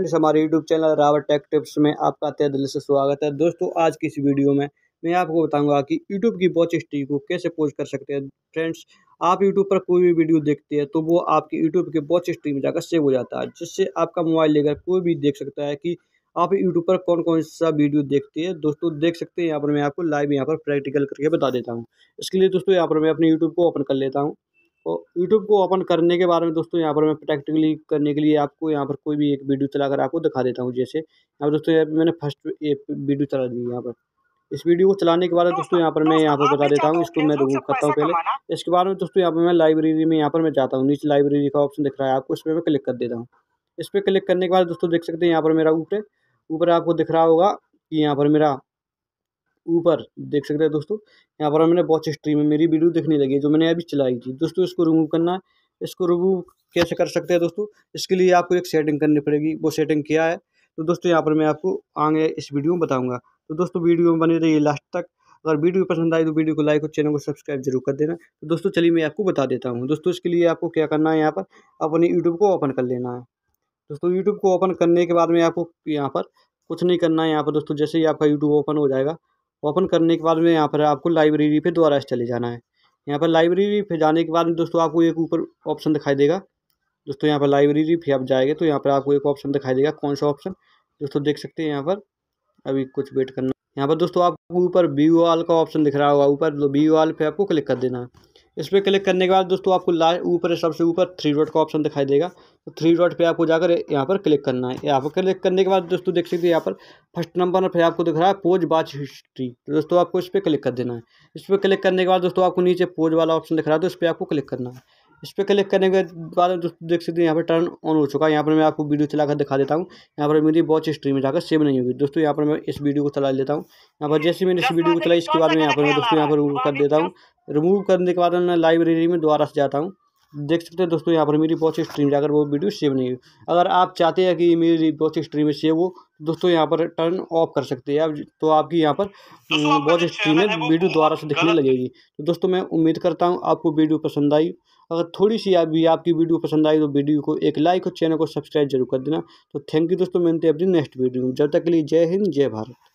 friends हमारे YouTube channel Rawat tech tips में आपका तय दिल से स्वागत है दोस्तों आज की इस वीडियो में मैं आपको बताऊंगा कि यूट्यूब की वॉच हिस्ट्री को कैसे पोस्ट कर सकते हैं फ्रेंड्स आप यूट्यूब पर कोई भी वीडियो देखते हैं तो वो आपके यूट्यूब के वॉच हिस्ट्री में जाकर सेव हो जाता है जिससे आपका मोबाइल लेकर कोई भी देख सकता है कि आप यूट्यूब पर कौन कौन सा वीडियो देखते हैं दोस्तों देख सकते हैं यहाँ पर मैं आपको लाइव यहाँ पर प्रैक्टिकल करके बता देता हूँ इसके लिए दोस्तों यहाँ पर मैं अपने यूट्यूब को ओपन कर लेता हूँ और तो यूट्यूब को ओपन करने के बारे में दोस्तों यहाँ पर मैं प्रैक्टिकली करने के लिए आपको यहाँ पर कोई भी एक वीडियो चलाकर आपको दिखा देता हूँ जैसे यहाँ पर दोस्तों यहाँ मैंने फर्स्ट एक वीडियो चला दी यहाँ पर इस वीडियो को चलाने के बाद दोस्तों यहाँ पर मैं यहाँ पर बता देता हूँ इसको मैं रिमूव करता हूँ पहले इसके बाद में दोस्तों यहाँ पर मैं लाइब्रेरी में यहाँ पर मैं जाता हूँ नीचे लाइब्रेरी का ऑप्शन दिख रहा है आपको इस पर मैं क्लिक कर देता हूँ इस पर क्लिक करने के बाद दोस्तों देख सकते हैं यहाँ पर मेरा ऊपर ऊपर आपको दिख रहा होगा कि यहाँ पर मेरा ऊपर देख सकते हैं दोस्तों यहाँ पर मैंने वॉच हिस्ट्री में मेरी वीडियो देखने लगी जो मैंने अभी चलाई थी दोस्तों इसको रिमूव करना है इसको रिमूव कैसे कर सकते हैं दोस्तों इसके लिए आपको एक सेटिंग करनी पड़ेगी वो सेटिंग क्या है तो दोस्तों यहाँ पर मैं आपको आगे इस वीडियो में बताऊँगा तो दोस्तों वीडियो में बने रही लास्ट तक अगर वीडियो पसंद आई तो वीडियो को लाइक और चैनल को सब्सक्राइब जरूर कर देना तो दोस्तों चलिए मैं आपको बता देता हूँ दोस्तों इसके लिए आपको क्या करना है यहाँ पर अपने यूट्यूब को ओपन कर लेना है दोस्तों यूट्यूब को ओपन करने के बाद में आपको यहाँ पर कुछ नहीं करना है यहाँ पर दोस्तों जैसे ही आपका यूट्यूब ओपन हो जाएगा ओपन करने के बाद में यहाँ पर आपको लाइब्रेरी पे दोबारा से चले जाना है यहाँ पर लाइब्रेरी पे जाने के बाद दोस्तों आपको एक ऊपर ऑप्शन दिखाई देगा दोस्तों यहाँ पर लाइब्रेरी पे आप जाएंगे तो यहाँ पर आपको एक ऑप्शन दिखाई देगा कौन सा ऑप्शन दोस्तों देख सकते हैं यहाँ पर अभी कुछ वेट करना यहाँ पर दोस्तों आपको ऊपर बी वाल का ऑप्शन दिख रहा होगा ऊपर बी वाल पर आपको क्लिक कर देना है इस पर क्लिक करने के बाद दोस्तों आपको ला ऊपर सबसे ऊपर थ्री डॉट का ऑप्शन दिखाई देगा तो थ्री डॉट पे आपको जाकर यहाँ पर क्लिक करना है यहाँ पर क्लिक करने के बाद दोस्तों देख सकते हैं यहाँ पर फर्स्ट नंबर फिर आपको दिख रहा है पोज बाच हिस्ट्री तो दोस्तों आपको इस पर क्लिक कर देना है इस पर क्लिक करने के बाद दोस्तों आपको नीचे पोज वाला ऑप्शन दिख रहा है तो इस पर आपको क्लिक करना है इस पर क्लिक करने के बाद दोस्तों देख सकते हैं यहाँ पर टर्न ऑन हो चुका है यहाँ पर मैं आपको वीडियो चलाकर दिखा देता हूँ यहाँ पर मेरी वॉच हिस्ट्री में जाकर सेव नहीं होगी दोस्तों यहाँ पर मैं इस वीडियो को चला लेता हूँ यहाँ पर जैसे मैंने इस वीडियो को चलाई इसके बाद में यहाँ पर मैं दोस्तों यहाँ पर रिमूव कर देता हूँ रिमूव करने के बाद मैं लाइब्रेरी में दोबारा से जाता हूँ देख सकते हैं दोस्तों यहाँ पर मेरी वॉच स्ट्रीम जाकर वो वीडियो सेव नहीं हुई अगर आप चाहते हैं कि मेरी वॉच स्ट्रीम में सेव हो दोस्तों यहाँ पर टर्न ऑफ कर सकते हैं आप तो आपकी यहाँ पर तो बहुत अच्छी चीजें वीडियो तो दोबारा से दिखने लगेगी तो दोस्तों मैं उम्मीद करता हूँ आपको वीडियो पसंद आई अगर थोड़ी सी अभी आपकी वीडियो पसंद आई तो वीडियो को एक लाइक और चैनल को सब्सक्राइब जरूर कर देना तो थैंक यू दोस्तों मिलते हैं अपनी नेक्स्ट वीडियो में जब तक के लिए जय हिंद जय भारत